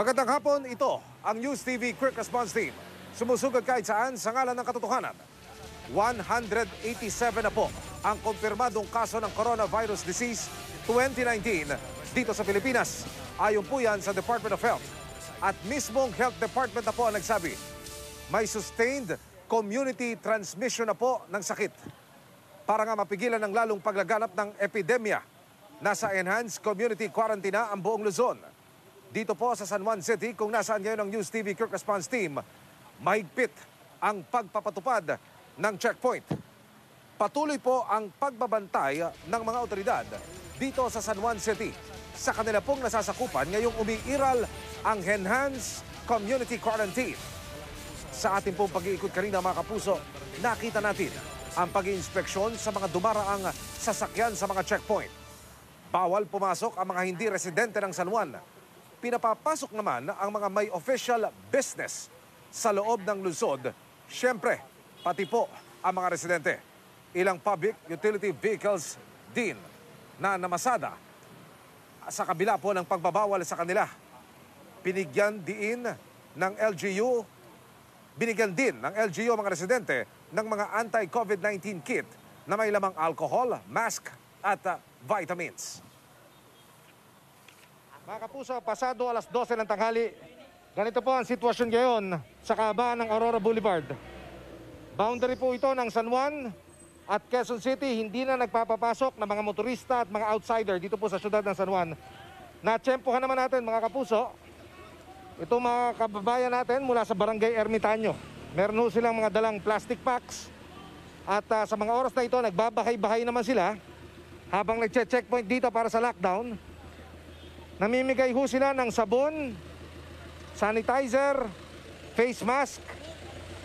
Magandang hapon, ito ang News TV Quick Response Team. Sumusugod kahit saan sa ngalan ng katotohanan. 187 na po ang kumpirmadong kaso ng coronavirus disease 2019 dito sa Pilipinas. Ayon po yan sa Department of Health. At mismong Health Department na po ang nagsabi, may sustained community transmission na po ng sakit. Para nga mapigilan ng lalong paglaganap ng epidemya, nasa enhanced community quarantine na ang buong Luzon dito po sa San Juan City kung nasaan ngayon ang News TV Quick Response Team. Mahigpit ang pagpapatupad ng checkpoint. Patuloy po ang pagbabantay ng mga otoridad dito sa San Juan City. Sa kanila pong nasasakupan ngayong umiiral ang Enhanced Community Quarantine. Sa ating pong pag-iikot kanina mga kapuso, nakita natin ang pag-iinspeksyon sa mga dumaraang sasakyan sa mga checkpoint. Bawal pumasok ang mga hindi residente ng San Juan pinapapasok naman ang mga may official business sa loob ng Luzon. Siyempre, pati po ang mga residente. Ilang public utility vehicles din na namasada sa kabila po ng pagbabawal sa kanila. Pinigyan din ng LGU, binigyan din ng LGU mga residente ng mga anti-COVID-19 kit na may lamang alcohol, mask at uh, vitamins. Mga kapuso, pasado alas 12 ng tanghali. Ganito po ang sitwasyon ngayon sa kahabaan ng Aurora Boulevard. Boundary po ito ng San Juan at Quezon City. Hindi na nagpapapasok ng mga motorista at mga outsider dito po sa syudad ng San Juan. Natsempohan naman natin mga kapuso, ito mga kababayan natin mula sa Barangay Ermitanyo. Meron ho silang mga dalang plastic packs at uh, sa mga oras na ito nagbabahay-bahay naman sila habang nagche-checkpoint dito para sa lockdown. Namimigay ho sila ng sabon, sanitizer, face mask,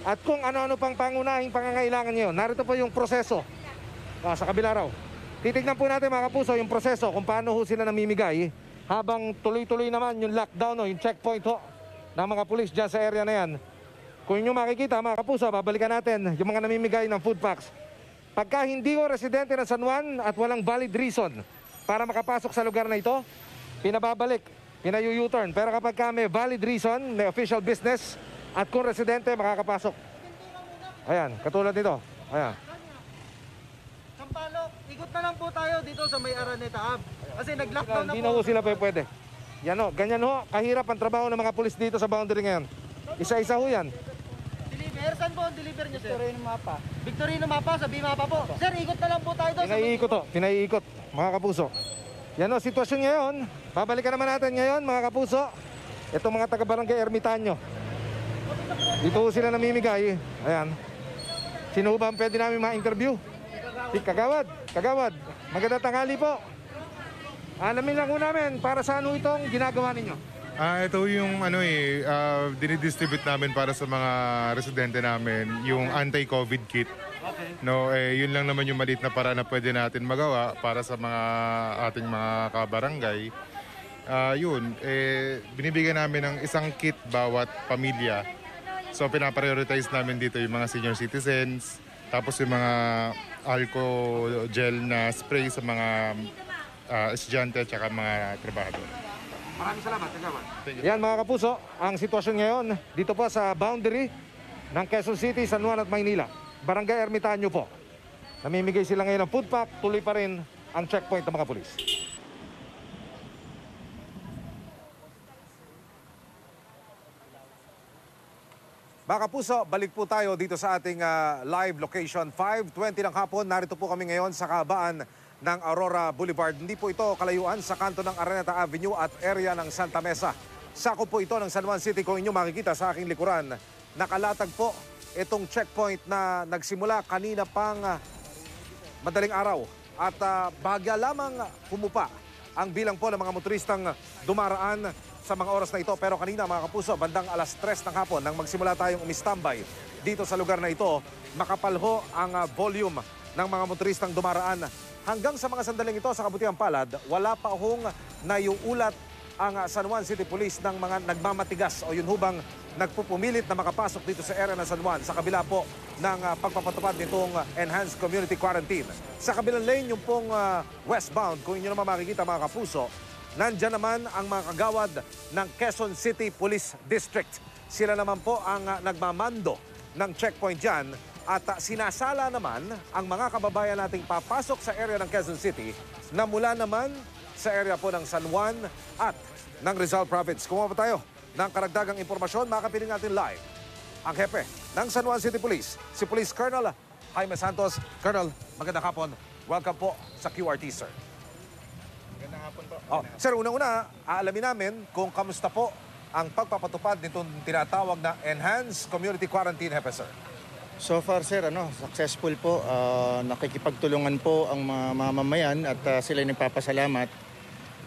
at kung ano-ano pang pangunahing pangangailangan niyo. Narito po yung proseso. Ah, sa kabila raw. Titignan po natin mga kapuso yung proseso kung paano ho sila namimigay habang tuloy-tuloy naman yung lockdown o yung checkpoint ho ng mga pulis dyan sa area na yan. Kung inyo makikita mga kapuso, babalikan natin yung mga namimigay ng food packs. Pagka hindi ho residente ng San Juan at walang valid reason para makapasok sa lugar na ito, pinababalik, pinayu-U-turn. Pero kapag kami valid reason, may official business, at kung residente, makakapasok. Ayan, katulad nito. Ayan. Sampalok, ikot na lang po tayo dito sa may Araneta Ab. Kasi nag-lockdown na po. Hindi na po sila pwede. Yan o, ganyan ho, kahirap ang trabaho ng mga pulis dito sa boundary ngayon. Isa-isa ho yan. Deliver, saan po ang deliver niyo, sir? Victorino Mapa. Victorino Mapa, sabi Mapa po. Sir, ikot na lang po tayo doon. Pinaiikot ho, pinaiikot, mga kapuso. Yan o, sitwasyon ngayon. Pabalikan naman natin ngayon, mga kapuso. Itong mga taga-barangay Ermitaño. Dito sila namimigay. Ayan. Sino ba ang pwede namin ma-interview? Si Kagawad. Kagawad, maganda tanghali po. Alamin lang po namin para saan ano itong ginagawa ninyo. Ah, ito yung ano eh, uh, ah, dinidistribute namin para sa mga residente namin, yung anti-COVID kit. Okay. No, eh, yun lang naman yung maliit na para na pwede natin magawa para sa mga ating mga kabarangay. Uh, yun, eh, binibigyan namin ng isang kit bawat pamilya. So pinaprioritize namin dito yung mga senior citizens, tapos yung mga alcohol gel na spray sa mga uh, estudyante at saka mga trabahador. Maraming salamat, Tagawan. Yan mga kapuso, ang sitwasyon ngayon dito po sa boundary ng Quezon City, San Juan at Maynila. Barangay Ermitanyo po. Namimigay sila ngayon ng food pack, tuloy pa rin ang checkpoint ng mga pulis. Mga puso, balik po tayo dito sa ating uh, live location. 5.20 ng hapon, narito po kami ngayon sa kabaan ng Aurora Boulevard. Hindi po ito kalayuan sa kanto ng Araneta Avenue at area ng Santa Mesa. Sako po ito ng San Juan City kung inyo makikita sa aking likuran. Nakalatag po itong checkpoint na nagsimula kanina pang uh, madaling araw at uh, bahagya lamang pumupa ang bilang po ng mga motoristang dumaraan sa mga oras na ito. Pero kanina mga kapuso, bandang alas 3 ng hapon nang magsimula tayong umistambay dito sa lugar na ito, makapalho ang ah, volume ng mga motoristang dumaraan. Hanggang sa mga sandaling ito sa Kabutihan Palad, wala pa hong naiuulat ang ah, San Juan City Police ng mga nagmamatigas o yun hubang nagpupumilit na makapasok dito sa area ng San Juan sa kabila po ng ah, pagpapatupad nitong ah, Enhanced Community Quarantine. Sa kabilang lane, yung pong westbound, kung inyo naman makikita mga kapuso, nandyan naman ang mga kagawad ng Quezon City Police District. Sila naman po ang nagmamando ng checkpoint dyan at sinasala naman ang mga kababayan nating papasok sa area ng Quezon City na mula naman sa area po ng San Juan at ng Rizal Province. Kumuha pa tayo ng karagdagang impormasyon, makapiling natin live ang hepe ng San Juan City Police, si Police Colonel Jaime Santos. Colonel, magandang hapon. Welcome po sa QRT, sir. Magandang hapon po. Oh, sir, una-una, aalamin namin kung kamusta po ang pagpapatupad nitong tinatawag na Enhanced Community Quarantine, hepe, sir. So far, sir, ano, successful po. Uh, nakikipagtulungan po ang mga mamamayan at uh, sila nagpapasalamat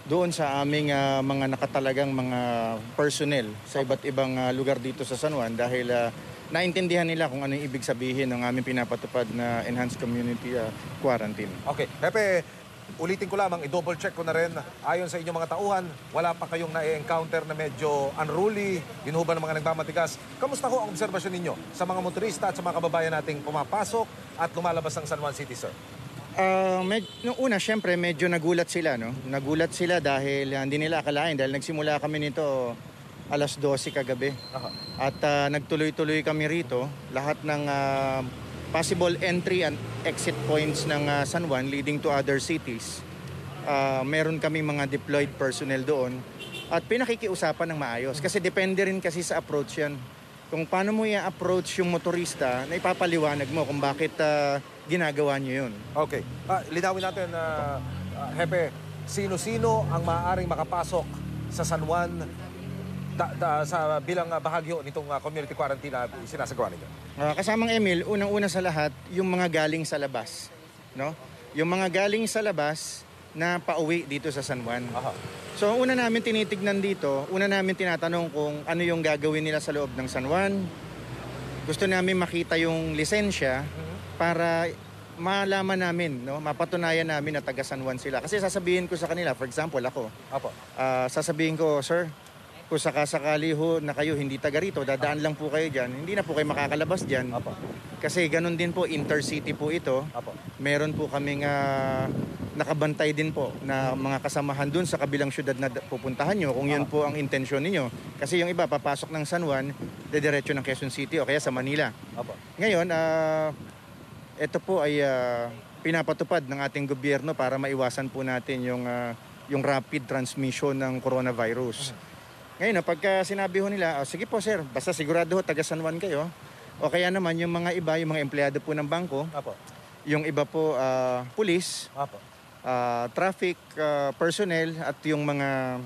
doon sa aming uh, mga nakatalagang mga personnel sa iba't ibang uh, lugar dito sa San Juan dahil uh, naintindihan nila kung ano yung ibig sabihin ng aming pinapatupad na enhanced community uh, quarantine. Okay. Pepe, ulitin ko lamang, i-double check ko na rin. Ayon sa inyong mga tauhan, wala pa kayong na-encounter na medyo unruly, yun ng mga nagmamatigas? Kamusta ko ang obserbasyon ninyo sa mga motorista at sa mga kababayan nating pumapasok at lumalabas ng San Juan City, sir? Uh, med- nung una, syempre, medyo nagulat sila, no? Nagulat sila dahil uh, hindi nila akalain. Dahil nagsimula kami nito alas 12 kagabi. Aha. At uh, nagtuloy-tuloy kami rito. Lahat ng uh, possible entry and exit points ng uh, San Juan leading to other cities. Uh, meron kami mga deployed personnel doon. At pinakikiusapan ng maayos. Kasi depende rin kasi sa approach yan kung paano mo i-approach yung motorista na ipapaliwanag mo kung bakit uh, ginagawa niyo yun. Okay. Uh, linawin natin, uh, uh, sino-sino ang maaaring makapasok sa San Juan da, da, sa bilang bahagyo nitong uh, community quarantine na sinasagawa ninyo? Uh, kasamang Emil, unang-una sa lahat, yung mga galing sa labas. No? Yung mga galing sa labas, na pauwi dito sa San Juan. Aha. So una namin tinitignan dito, una namin tinatanong kung ano yung gagawin nila sa loob ng San Juan. Gusto namin makita yung lisensya mm-hmm. para malaman namin, no? mapatunayan namin na taga San Juan sila. Kasi sasabihin ko sa kanila, for example, ako, Apo. ah, sasabihin ko, sir, kung sakasakali ho na kayo hindi taga rito, dadaan lang po kayo dyan, hindi na po kayo makakalabas dyan. Apo. Kasi ganun din po, intercity po ito. Apo. Meron po kaming ah, nakabantay din po na mga kasamahan dun sa kabilang syudad na pupuntahan nyo kung yun ah. po ang intensyon niyo Kasi yung iba, papasok ng San Juan, dediretso ng Quezon City o kaya sa Manila. Opo. Ngayon, uh, ah, ito po ay uh, pinapatupad ng ating gobyerno para maiwasan po natin yung, uh, yung rapid transmission ng coronavirus. Mm. Ngayon, pagka sinabi ho nila, oh, sige po sir, basta sigurado ho, taga San Juan kayo. O kaya naman yung mga iba, yung mga empleyado po ng bangko, Apo. yung iba po uh, pulis, Apo uh, traffic uh, personnel at yung mga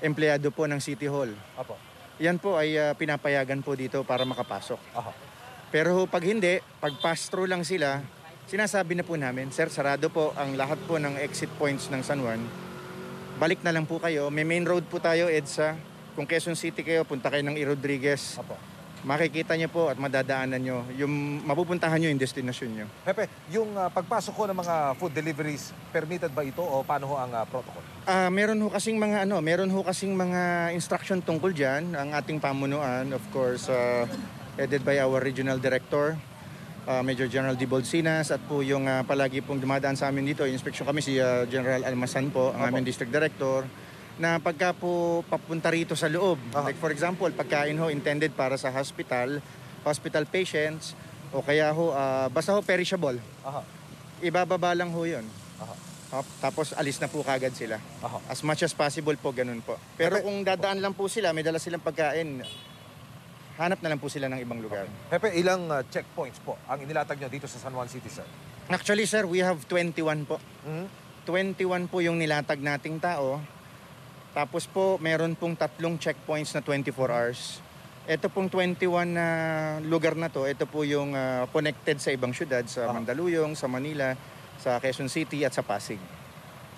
empleyado po ng City Hall. Apo. Yan po ay uh, pinapayagan po dito para makapasok. Aha. Pero pag hindi, pag pass-through lang sila, sinasabi na po namin, Sir, sarado po ang lahat po ng exit points ng San Juan. Balik na lang po kayo. May main road po tayo, EDSA. Kung Quezon City kayo, punta kayo ng I. Rodriguez. Apo makikita nyo po at madadaanan nyo yung mapupuntahan nyo yung destinasyon nyo. Pepe, yung uh, pagpasok ko ng mga food deliveries, permitted ba ito o paano ho ang uh, protocol? Uh, meron ho kasing mga ano, meron ho kasing mga instruction tungkol diyan ang ating pamunuan, of course, uh, headed by our regional director, uh, Major General Bolsinas at po yung uh, palagi pong dumadaan sa amin dito, inspeksyon kami si uh, General Almasan po, ang Apo. aming district director na pagka po papunta rito sa loob. Uh-huh. Like for example, pagkain ho intended para sa hospital, hospital patients, o kaya ho, uh, basta ho perishable. Uh-huh. Ibababa lang ho yun. Uh-huh. Uh, tapos alis na po kagad sila. Uh-huh. As much as possible po, ganun po. Pero kung dadaan lang po sila, may dala silang pagkain, hanap na lang po sila ng ibang lugar. Okay. Pepe, ilang uh, checkpoints po ang inilatag nyo dito sa San Juan City, sir? Actually, sir, we have 21 po. Mm-hmm. 21 po yung nilatag nating tao tapos po, meron pong tatlong checkpoints na 24 hours. Ito pong 21 na lugar na to, ito po yung uh, connected sa ibang syudad, sa ah. Mandaluyong, sa Manila, sa Quezon City at sa Pasig.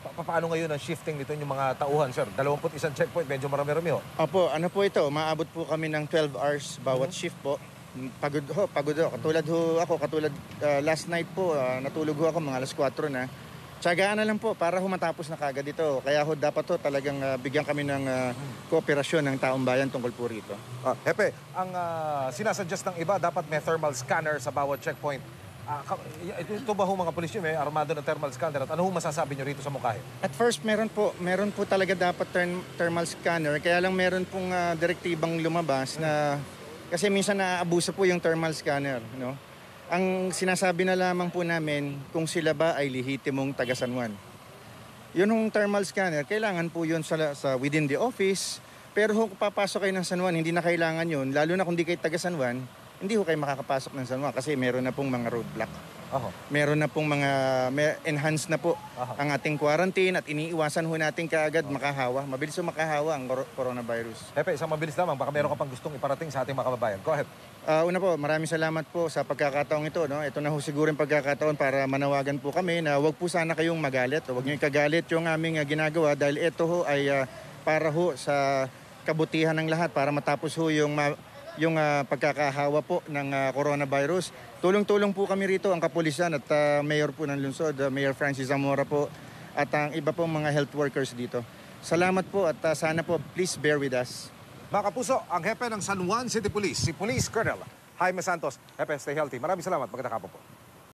Pa paano ngayon ang shifting nito yung mga tauhan, sir? 21 checkpoint, medyo marami-rami ho. Oh. Opo, ano po ito? Maabot po kami ng 12 hours bawat mm -hmm. shift po. Pagod ho, pagod ho. Katulad ho ako, katulad uh, last night po, uh, natulog ho ako mga alas 4 na Tsagaan na lang po para humatapos na kagad ito. Kaya ho dapat to talagang uh, bigyan kami ng uh, kooperasyon ng taong bayan tungkol po rito. Ah, Hepe, ang uh, sinasuggest ng iba, dapat may thermal scanner sa bawat checkpoint. Ah, ito, ba ho mga polis may armado ng thermal scanner? At ano ho masasabi nyo rito sa mukha? Eh? At first meron po, meron po talaga dapat therm- thermal scanner. Kaya lang meron pong uh, direktibang lumabas na kasi minsan naaabuso po yung thermal scanner, no? Ang sinasabi na lamang po namin kung sila ba ay lihitimong taga-San Juan. Yun yung thermal scanner, kailangan po yun sa, sa within the office. Pero kung papasok kayo ng San Juan, hindi na kailangan yun. Lalo na kung hindi kayo taga-San Juan, hindi ho kayo makakapasok ng San Juan kasi meron na pong mga roadblock. Oho. Meron na pong mga may enhance na po Oho. ang ating quarantine at iniiwasan ho natin kaagad Oho. makahawa. Mabilis ho makahawa ang coronavirus. Pepe, isang mabilis lamang. Baka meron ka pang gustong iparating sa ating mga kababayan. Go ahead. Uh, una po, maraming salamat po sa pagkakataong ito. No? Ito na ho siguro yung pagkakataon para manawagan po kami na wag po sana kayong magalit. Huwag niyo ikagalit yung aming uh, ginagawa dahil ito ho ay uh, para ho sa kabutihan ng lahat para matapos ho yung yung uh, pagkakahawa po ng uh, coronavirus. Tulong-tulong po kami rito ang kapulisan at uh, mayor po ng lungsod, uh, Mayor Francis Zamora po at ang iba pong mga health workers dito. Salamat po at uh, sana po please bear with us. Mga puso, ang hepe ng San Juan City Police, si Police Colonel Jaime Santos. Hepe, stay healthy. Maraming salamat. ka po po.